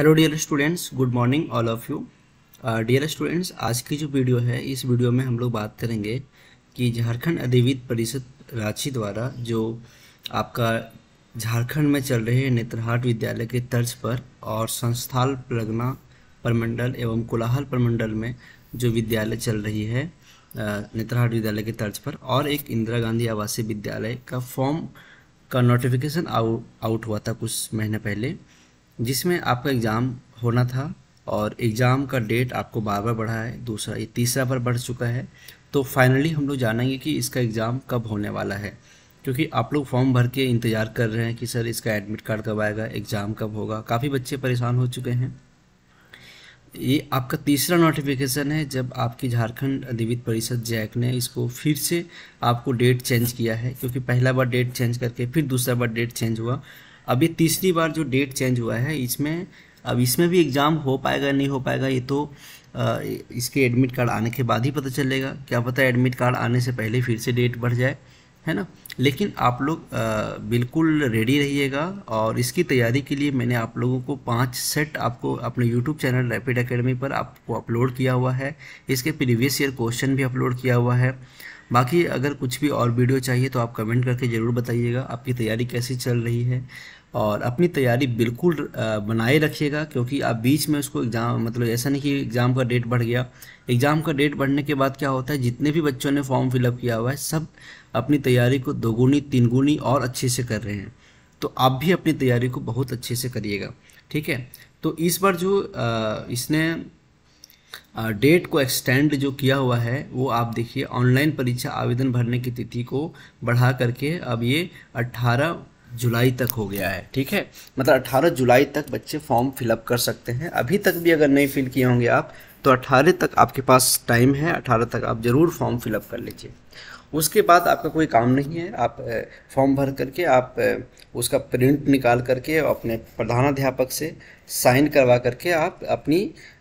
hello dear students good morning all of you dear students आज की जो video है इस वीडियो में हम लोग बात करेंगे कि झारखंड अधिवित परिषद रांची द्वारा जो आपका झारखंड में चल रहे नेत्रहाट विद्यालय के तर्ज पर और संस्थाल प्रगना प्रमंडल एवं कोलाहल प्रमंडल में जो विद्यालय चल रही है नेत्रहाट विद्यालय के तर्ज पर और एक इंदिरा गांधी आवासीय विद्यालय का फॉर्म का नोटिफिकेशन आउट आउट हुआ था कुछ महीने पहले जिसमें आपका एग्ज़ाम होना था और एग्ज़ाम का डेट आपको बार बार बढ़ा है दूसरा ये तीसरा बार बढ़ चुका है तो फाइनली हम लोग जानेंगे कि इसका एग्ज़ाम कब होने वाला है क्योंकि आप लोग फॉर्म भर के इंतज़ार कर रहे हैं कि सर इसका एडमिट कार्ड कब आएगा एग्ज़ाम कब होगा काफ़ी बच्चे परेशान हो चुके हैं ये आपका तीसरा नोटिफिकेशन है जब आपकी झारखंड अधिवित परिषद जैक ने इसको फिर से आपको डेट चेंज किया है क्योंकि पहला बार डेट चेंज करके फिर दूसरा बार डेट चेंज हुआ अब ये तीसरी बार जो डेट चेंज हुआ है इसमें अब इसमें भी एग्ज़ाम हो पाएगा नहीं हो पाएगा ये तो आ, इसके एडमिट कार्ड आने के बाद ही पता चलेगा क्या पता एडमिट कार्ड आने से पहले फिर से डेट बढ़ जाए है ना लेकिन आप लोग बिल्कुल रेडी रहिएगा और इसकी तैयारी के लिए मैंने आप लोगों को पांच सेट आपको अपने यूट्यूब चैनल रैपिड एकेडमी पर आपको अपलोड किया हुआ है इसके प्रीवियस ईयर क्वेश्चन भी अपलोड किया हुआ है बाकी अगर कुछ भी और वीडियो चाहिए तो आप कमेंट करके ज़रूर बताइएगा आपकी तैयारी कैसी चल रही है और अपनी तैयारी बिल्कुल बनाए रखिएगा क्योंकि आप बीच में उसको एग्ज़ाम मतलब ऐसा नहीं कि एग्ज़ाम का डेट बढ़ गया एग्ज़ाम का डेट बढ़ने के बाद क्या होता है जितने भी बच्चों ने फॉर्म फिलअप किया हुआ है सब अपनी तैयारी को दोगुनी तीन गुनी और अच्छे से कर रहे हैं तो आप भी अपनी तैयारी को बहुत अच्छे से करिएगा ठीक है तो इस बार जो आ, इसने डेट को एक्सटेंड जो किया हुआ है वो आप देखिए ऑनलाइन परीक्षा आवेदन भरने की तिथि को बढ़ा करके अब ये 18 जुलाई तक हो गया है ठीक है मतलब 18 जुलाई तक बच्चे फॉर्म फिलअप कर सकते हैं अभी तक भी अगर नहीं फिल किए होंगे आप तो 18 तक आपके पास टाइम है 18 तक आप ज़रूर फॉर्म फिलअप कर लीजिए उसके बाद आपका कोई काम नहीं है आप फॉर्म भर करके आप उसका प्रिंट निकाल करके अपने प्रधानाध्यापक से साइन करवा करके आप अपनी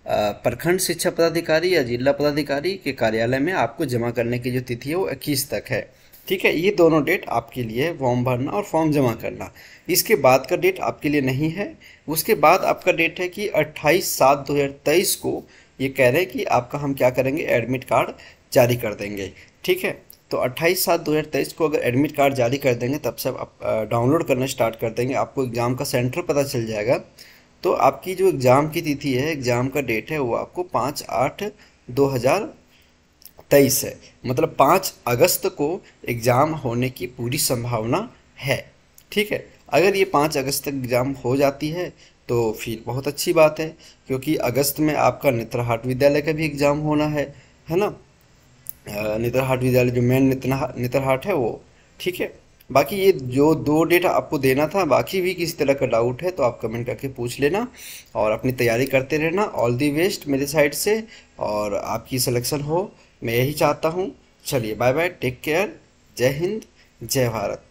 प्रखंड शिक्षा पदाधिकारी या जिला पदाधिकारी के कार्यालय में आपको जमा करने की जो तिथि है वो इक्कीस तक है ठीक है ये दोनों डेट आपके लिए फॉर्म भरना और फॉर्म जमा करना इसके बाद का डेट आपके लिए नहीं है उसके बाद आपका डेट है कि 28 सात 2023 को ये कह रहे हैं कि आपका हम क्या करेंगे एडमिट कार्ड जारी कर देंगे ठीक है तो 28 सात 2023 को अगर एडमिट कार्ड जारी कर देंगे तब से आप डाउनलोड करना स्टार्ट कर देंगे आपको एग्ज़ाम का सेंटर पता चल जाएगा तो आपकी जो एग्ज़ाम की तिथि है एग्ज़ाम का डेट है वो आपको पाँच आठ दो हज़ार तेईस है मतलब पाँच अगस्त को एग्ज़ाम होने की पूरी संभावना है ठीक है अगर ये पाँच अगस्त तक एग्ज़ाम हो जाती है तो फिर बहुत अच्छी बात है क्योंकि अगस्त में आपका नेत्रहाट विद्यालय का भी एग्ज़ाम होना है है ना हाट विद्यालय जो मेन हाट है वो ठीक है बाकी ये जो दो डेट आपको देना था बाकी भी किसी तरह का डाउट है तो आप कमेंट करके पूछ लेना और अपनी तैयारी करते रहना ऑल दी बेस्ट मेरे साइड से और आपकी सिलेक्शन हो मैं यही चाहता हूँ चलिए बाय बाय टेक केयर जय हिंद जय भारत